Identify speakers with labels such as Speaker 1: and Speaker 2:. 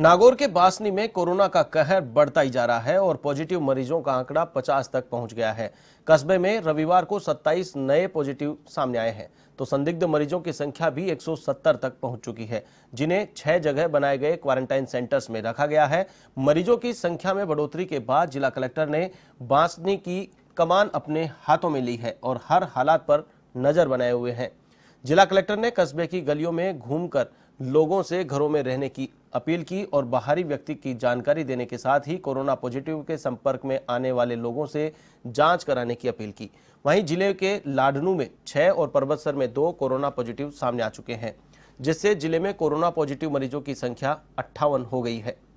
Speaker 1: नागौर के बासनी में कोरोना का कहर बढ़ता ही जा रहा है और पॉजिटिव मरीजों का आंकड़ा 50 तक पहुंच गया है कस्बे में रविवार को 27 नए पॉजिटिव सामने आए हैं तो संदिग्ध मरीजों की संख्या भी 170 तक पहुंच चुकी है जिन्हें छह जगह बनाए गए क्वारंटाइन सेंटर्स में रखा गया है मरीजों की संख्या में बढ़ोतरी के बाद जिला कलेक्टर ने बासनी की कमान अपने हाथों में ली है और हर हालात पर नजर बनाए हुए हैं जिला कलेक्टर ने कस्बे की गलियों में घूमकर लोगों से घरों में रहने की अपील की और बाहरी व्यक्ति की जानकारी देने के साथ ही कोरोना पॉजिटिव के संपर्क में आने वाले लोगों से जांच कराने की अपील की वहीं जिले के लाडनू में छह और पर्वतसर में दो कोरोना पॉजिटिव सामने आ चुके हैं जिससे जिले में कोरोना पॉजिटिव मरीजों की संख्या अट्ठावन हो गई है